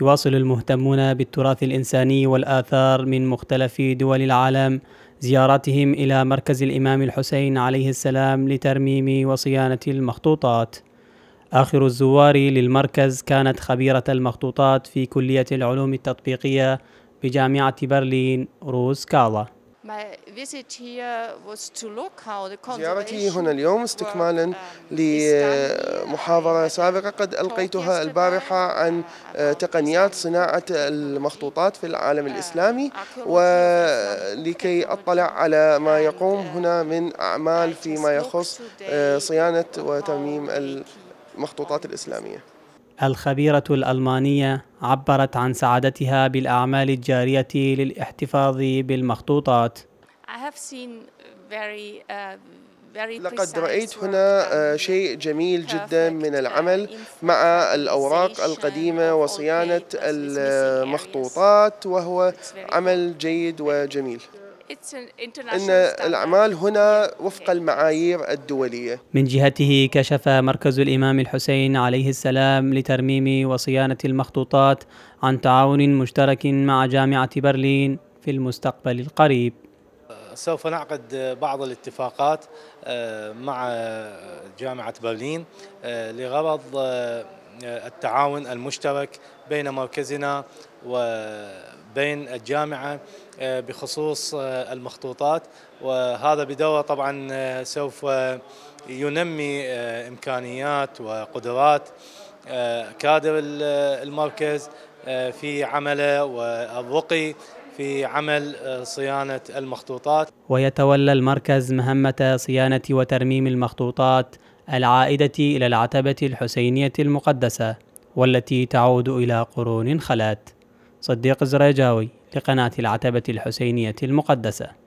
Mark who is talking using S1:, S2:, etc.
S1: يواصل المهتمون بالتراث الإنساني والآثار من مختلف دول العالم زياراتهم إلى مركز الإمام الحسين عليه السلام لترميم وصيانة المخطوطات. آخر الزوار للمركز كانت خبيرة المخطوطات في كلية العلوم التطبيقية بجامعة برلين روز كالا.
S2: زيارتي هنا اليوم استكمالا um, لمحاضرة سابقة uh, قد ألقيتها البارحة uh, عن uh, تقنيات صناعة المخطوطات في العالم الإسلامي ولكي أطلع على ما يقوم هنا من أعمال فيما يخص صيانة وترميم المخطوطات الإسلامية
S1: الخبيرة الألمانية عبرت عن سعادتها بالأعمال الجارية للاحتفاظ بالمخطوطات.
S2: Uh, لقد رأيت هنا آه، شيء جميل جدا من العمل مع الأوراق القديمة وصيانة المخطوطات وهو عمل جيد وجميل ان الاعمال هنا وفق المعايير الدوليه.
S1: من جهته كشف مركز الامام الحسين عليه السلام لترميم وصيانه المخطوطات عن تعاون مشترك مع جامعه برلين في المستقبل القريب.
S3: سوف نعقد بعض الاتفاقات آه، مع جامعه برلين آه، لغرض آه، التعاون المشترك بين مركزنا وبين الجامعة آه، بخصوص آه، المخطوطات وهذا بدوره طبعا آه، سوف ينمي إمكانيات وقدرات كادر المركز في عمله والرقي في عمل صيانة المخطوطات
S1: ويتولى المركز مهمة صيانة وترميم المخطوطات العائدة إلى العتبة الحسينية المقدسة والتي تعود إلى قرون خلات صديق الزريجاوي لقناة العتبة الحسينية المقدسة